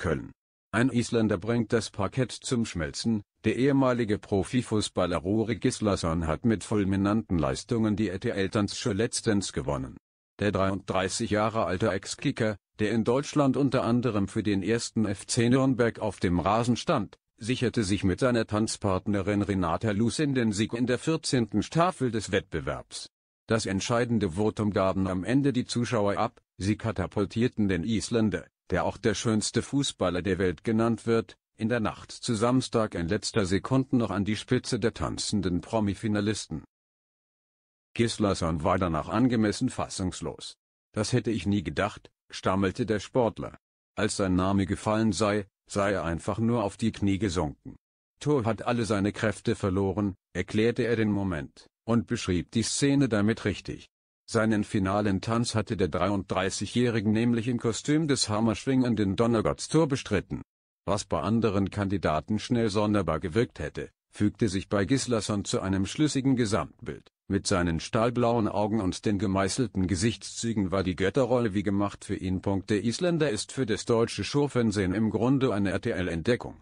Köln. Ein Isländer bringt das Parkett zum Schmelzen, der ehemalige Profifußballer Rory Gislason hat mit fulminanten Leistungen die ETL-Tanzsche letztens gewonnen. Der 33 Jahre alte Ex-Kicker, der in Deutschland unter anderem für den ersten FC Nürnberg auf dem Rasen stand, sicherte sich mit seiner Tanzpartnerin Renata Lucin den Sieg in der 14. Staffel des Wettbewerbs. Das entscheidende Votum gaben am Ende die Zuschauer ab, sie katapultierten den Isländer, der auch der schönste Fußballer der Welt genannt wird, in der Nacht zu Samstag in letzter Sekunde noch an die Spitze der tanzenden Promi-Finalisten. Gislason war danach angemessen fassungslos. Das hätte ich nie gedacht, stammelte der Sportler. Als sein Name gefallen sei, sei er einfach nur auf die Knie gesunken. Thor hat alle seine Kräfte verloren, erklärte er den Moment, und beschrieb die Szene damit richtig. Seinen finalen Tanz hatte der 33-Jährige nämlich im Kostüm des hammerschwingenden Donnergotts Thor bestritten. Was bei anderen Kandidaten schnell sonderbar gewirkt hätte, fügte sich bei Gislason zu einem schlüssigen Gesamtbild. Mit seinen stahlblauen Augen und den gemeißelten Gesichtszügen war die Götterrolle wie gemacht für ihn. Der Isländer ist für das deutsche Showfernsehen im Grunde eine RTL-Entdeckung.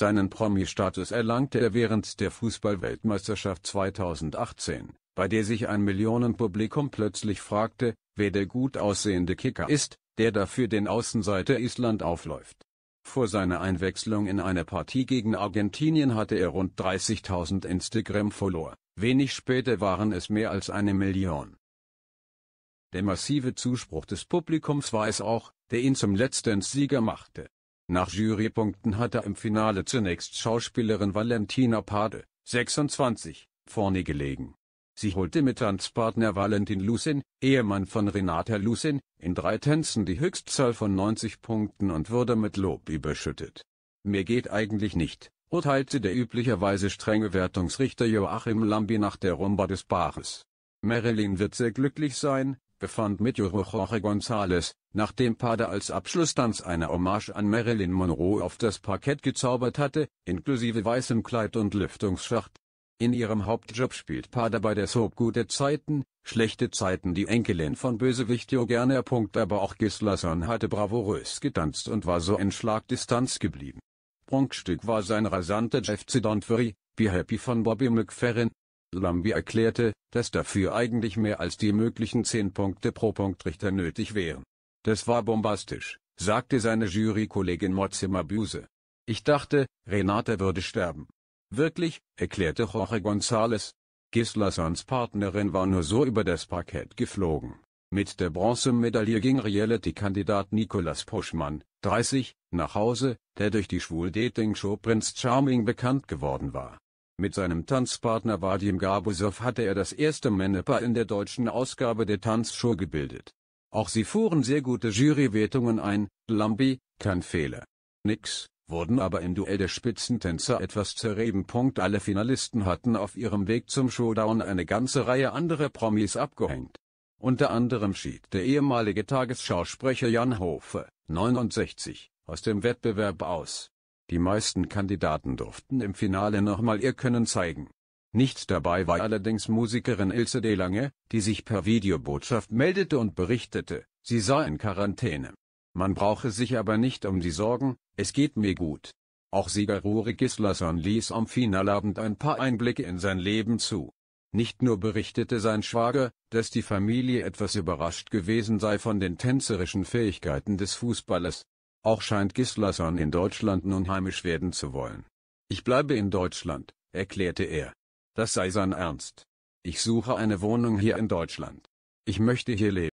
Seinen Promi-Status erlangte er während der Fußball-Weltmeisterschaft 2018, bei der sich ein Millionenpublikum plötzlich fragte, wer der gut aussehende Kicker ist, der dafür den Außenseiter Island aufläuft. Vor seiner Einwechslung in eine Partie gegen Argentinien hatte er rund 30.000 Instagram-Follower, wenig später waren es mehr als eine Million. Der massive Zuspruch des Publikums war es auch, der ihn zum Let's sieger machte. Nach Jurypunkten hatte im Finale zunächst Schauspielerin Valentina Pade, 26, vorne gelegen. Sie holte mit Tanzpartner Valentin Lucin, Ehemann von Renata Lucin, in drei Tänzen die Höchstzahl von 90 Punkten und wurde mit Lob überschüttet. Mir geht eigentlich nicht, urteilte der üblicherweise strenge Wertungsrichter Joachim Lambi nach der Rumba des Baches. Marilyn wird sehr glücklich sein, befand mit Juro Jorge González, Nachdem Pader als Abschlusstanz eine Hommage an Marilyn Monroe auf das Parkett gezaubert hatte, inklusive weißem Kleid und Lüftungsschacht. In ihrem Hauptjob spielt Pader bei der Soap Gute Zeiten, Schlechte Zeiten die Enkelin von Bösewicht Jo Gerner. Aber auch Gislason hatte bravourös getanzt und war so in Schlagdistanz geblieben. Prunkstück war sein rasanter Jeff Sedonfury, Be Happy von Bobby McFerrin. Lambie erklärte, dass dafür eigentlich mehr als die möglichen 10 Punkte pro Punktrichter nötig wären. Das war bombastisch, sagte seine Jurykollegin Mozima Büse. Ich dachte, Renata würde sterben. Wirklich, erklärte Jorge González. Gislasons Partnerin war nur so über das Parkett geflogen. Mit der Bronzemedaille ging Reality-Kandidat Nicolas Puschmann, 30, nach Hause, der durch die Schwul-Dating-Show Prince Charming bekannt geworden war. Mit seinem Tanzpartner Vadim Gabusow hatte er das erste Männerpaar in der deutschen Ausgabe der Tanzshow gebildet. Auch sie fuhren sehr gute Jurywertungen ein, Lambi, kein Fehler. Nix, wurden aber im Duell der Spitzentänzer etwas zerreden. Alle Finalisten hatten auf ihrem Weg zum Showdown eine ganze Reihe anderer Promis abgehängt. Unter anderem schied der ehemalige Tagesschausprecher Jan Hofer, 69, aus dem Wettbewerb aus. Die meisten Kandidaten durften im Finale nochmal ihr Können zeigen. Nicht dabei war allerdings Musikerin Ilse de Lange, die sich per Videobotschaft meldete und berichtete, sie sei in Quarantäne. Man brauche sich aber nicht um sie Sorgen, es geht mir gut. Auch Sieger Rure Gislason ließ am Finalabend ein paar Einblicke in sein Leben zu. Nicht nur berichtete sein Schwager, dass die Familie etwas überrascht gewesen sei von den tänzerischen Fähigkeiten des Fußballers. Auch scheint Gislason in Deutschland nun heimisch werden zu wollen. Ich bleibe in Deutschland, erklärte er. Das sei sein Ernst. Ich suche eine Wohnung hier in Deutschland. Ich möchte hier leben.